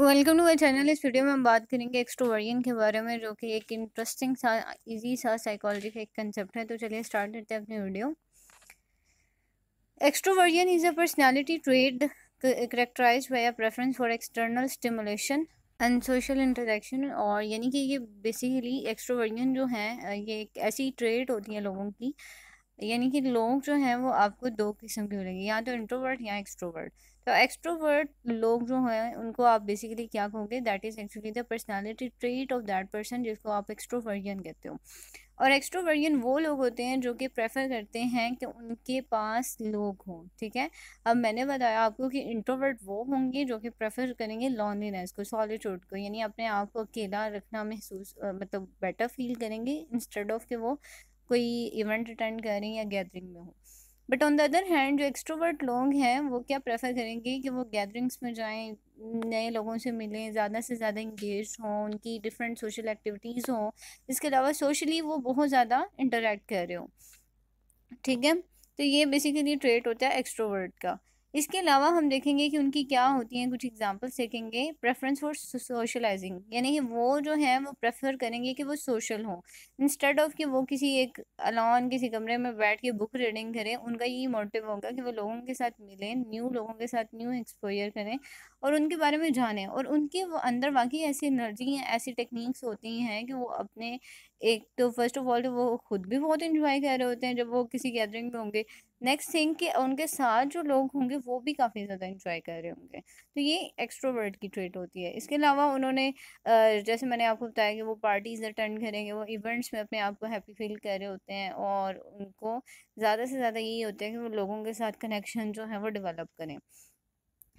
welcome to my channel इस video में हम बात करेंगे एक्सट्रोवर्जन के बारे में जो कि एक इंटरेस्टिंग सा इजी सा साइकोलॉजी का एक कंसेप्ट है तो चलिए स्टार्ट करते हैं अपनी video extroversion is a personality trait characterize by a preference for external stimulation and social interaction और यानी कि ये बेसिकली एक्सट्रोवर्जन जो है ये एक ऐसी ट्रेड होती है लोगों की यानी कि लोग जो हैं वो आपको दो किस्म के मिलेंगे या तो इंट्रोवर्ट या एक्सट्रोवर्ट तो एक्सट्रोवर्ट लोग जो हैं उनको आप बेसिकली क्या कहोगे that is actually the personality trait of that person जिसको आप एक्सट्रोवर्जन कहते हो और एक्सट्रोवर्जन वो लोग होते हैं जो कि प्रेफर करते हैं कि उनके पास लोग हों ठीक है अब मैंने बताया आपको कि इंट्रोवर्ट वो होंगे जो कि प्रेफर करेंगे लॉन्लीनेस को सॉलिट्यूड को यानी अपने आप को अकेला रखना महसूस मतलब बेटर फील करेंगे इंस्टेड ऑफ कि वो कोई इवेंट अटेंड करें या गैदरिंग में हो but on the other hand जो एक्स्ट्रोवर्ट लोग हैं वो क्या प्रेफर करेंगे कि वो गैदरिंग्स में जाएं नए लोगों से मिलें ज़्यादा से ज़्यादा इंगेज हों उनकी डिफरेंट सोशल एक्टिविटीज़ हों इसके अलावा सोशली वो बहुत ज़्यादा इंटरेक्ट कर रहे हो ठीक है तो ये बेसिकली ट्रेट होता है एक्स्ट्रोवर्ट का इसके अलावा हम देखेंगे कि उनकी क्या होती हैं कुछ एग्जांपल्स देखेंगे प्रेफरेंस फॉर सोशलाइजिंग यानी कि वो जो हैं वो प्रेफर करेंगे कि वो सोशल हो इंस्टेड ऑफ कि वो किसी एक अलॉन किसी कमरे में बैठ के बुक रीडिंग करें उनका यही मोटिव होगा कि वो लोगों के साथ मिलें न्यू लोगों के साथ न्यू एक्सपोजर करें और उनके बारे में जानें और उनके वो अंदर वाकई ऐसी एनर्जी हैं ऐसी टेक्निक्स होती हैं कि वो अपने एक तो फर्स्ट ऑफ ऑल तो वो खुद भी बहुत इन्जॉय कर रहे होते हैं जब वो किसी गैदरिंग में होंगे नेक्स्ट थिंग कि उनके साथ जो लोग होंगे वो भी काफ़ी ज़्यादा इंजॉय कर रहे होंगे तो ये एक्स्ट्रोवर्ट की ट्रेट होती है इसके अलावा उन्होंने जैसे मैंने आपको बताया कि वो पार्टीज़ अटेंड करेंगे वो इवेंट्स में अपने आप को हैप्पी फील कर रहे होते हैं और उनको ज़्यादा से ज़्यादा यही होता है कि वो लोगों के साथ कनेक्शन जो है वो डेवलप करें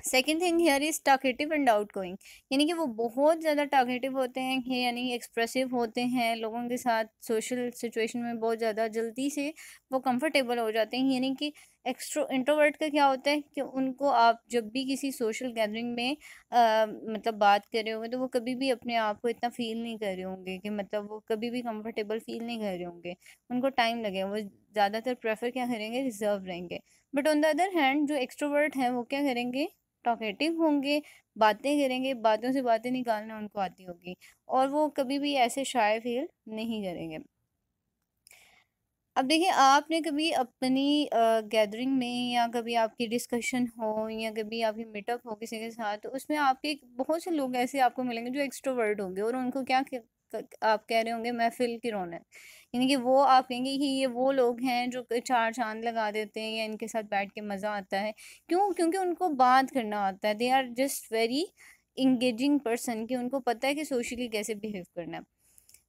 second thing here is talkative and outgoing यानी कि वो बहुत ज़्यादा टॉकेटिव होते हैं यानी एक्सप्रेसिव होते हैं लोगों के साथ सोशल सिचुएशन में बहुत ज़्यादा जल्दी से वो कंफर्टेबल हो जाते हैं यानी कि एक्स्ट्रो इंट्रोवर्ट का क्या होता है कि उनको आप जब भी किसी सोशल गैदरिंग में आ, मतलब बात कर रहे होंगे तो वो कभी भी अपने आप को इतना फील नहीं कर रहे होंगे कि मतलब वो कभी भी कंफर्टेबल फील नहीं कर रहे होंगे उनको टाइम लगेगा वो ज़्यादातर प्रेफर क्या करेंगे रिजर्व रहेंगे but on the other hand जो एक्स्ट्रोवर्ट हैं वो क्या करेंगे टॉकेटिव होंगे बातें करेंगे बातों से बातें निकालना उनको आती होगी और वो कभी भी ऐसे शाय फील नहीं करेंगे अब देखिए आपने कभी अपनी गैदरिंग में या कभी आपकी डिस्कशन हो या कभी आपकी मीटअप हो किसी के साथ तो उसमें आपके बहुत से लोग ऐसे आपको मिलेंगे जो एक्सट्रोवर्ट होंगे और उनको क्या आप कह रहे होंगे महफिल की रौनक यानी कि वो आप कहेंगे कि ये वो लोग हैं जो चार चांद लगा देते हैं या इनके साथ बैठ के मज़ा आता है क्यों क्योंकि उनको बात करना आता है they are just very engaging person कि उनको पता है कि सोशली कैसे बिहेव करना है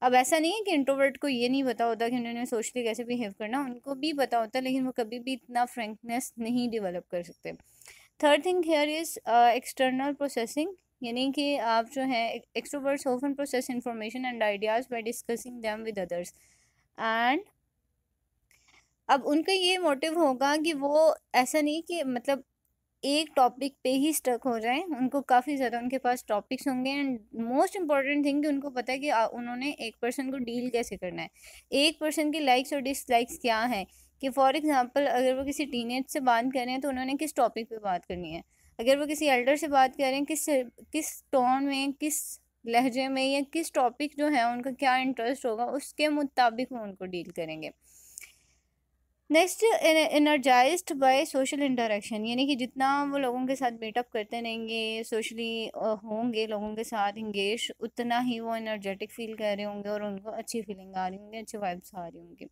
अब ऐसा नहीं है कि इंट्रोवर्ट को ये नहीं पता होता कि उन्होंने सोशली कैसे बिहेव करना उनको भी पता होता है लेकिन वो कभी भी इतना फ्रेंकनेस नहीं डेवलप कर सकते third thing here is external processing यानी कि आप जो है extroverts often process information and ideas by discussing them with others and अब उनका ये मोटिव होगा कि वो ऐसा नहीं कि मतलब एक टॉपिक पे ही स्टक हो जाए उनको काफ़ी ज़्यादा उनके पास टॉपिक्स होंगे एंड मोस्ट इम्पॉर्टेंट थिंग कि उनको पता है कि उन्होंने एक पर्सन को डील कैसे करना है एक पर्सन की लाइक्स और डिसलाइक्स क्या हैं कि फॉर एग्ज़ाम्पल अगर वो किसी टीनेज से बात करें तो उन्होंने किस टॉपिक पे बात करनी है अगर वो किसी एल्डर से बात करें किस किस टोन में किस लहजे में या किस टॉपिक जो है उनका क्या इंटरेस्ट होगा उसके मुताबिक वो उनको डील करेंगे next energize by social interaction यानी कि जितना वो लोगों के साथ मीटअप करते रहेंगे सोशली होंगे लोगों के साथ इंगेज उतना ही वो इनर्जेटिक फील कर रहे होंगे और उनको अच्छी फीलिंग आ रही होंगी अच्छी वाइब्स आ रही होंगी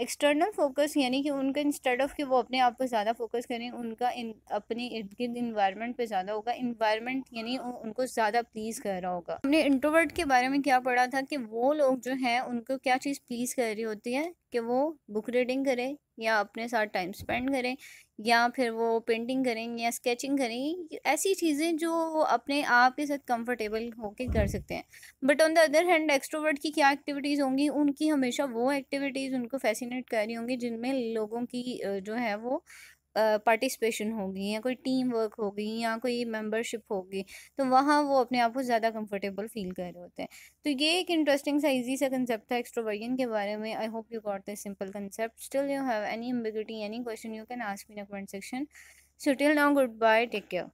एक्सटर्नल फोकस यानी कि उनका इंस्टेड ऑफ कि वो अपने आप पर ज़्यादा फोकस करें उनका इन अपने इर्द गिर्द इन्वायरमेंट पे ज़्यादा होगा इन्वायरमेंट यानी उनको ज़्यादा प्लीज़ कर रहा होगा हमने इंट्रोवर्ट के बारे में क्या पढ़ा था कि वो लोग जो हैं उनको क्या चीज़ प्लीज़ कर रही होती है कि वो बुक रीडिंग करें या अपने साथ टाइम स्पेंड करें या फिर वो पेंटिंग करें या स्केचिंग करें ऐसी चीज़ें जो अपने आप के साथ कंफर्टेबल होकर कर सकते हैं but on the other hand extrovert की क्या एक्टिविटीज़ होंगी उनकी हमेशा वो एक्टिविटीज़ उनको फैसिनेट कर रही होंगी जिनमें लोगों की जो है वो पार्टिसिपेशन होगी या कोई टीम वर्क होगी या कोई मेंबरशिप होगी तो वहाँ वो अपने आप को ज़्यादा कंफर्टेबल फील कर रहे होते हैं तो ये एक इंटरेस्टिंग सा इजी सा कंसेप्ट था एक्सट्रोवर्जन के बारे में I hope you got the simple concept still you have any ambiguity any question you can ask me in comment section so till now goodbye take care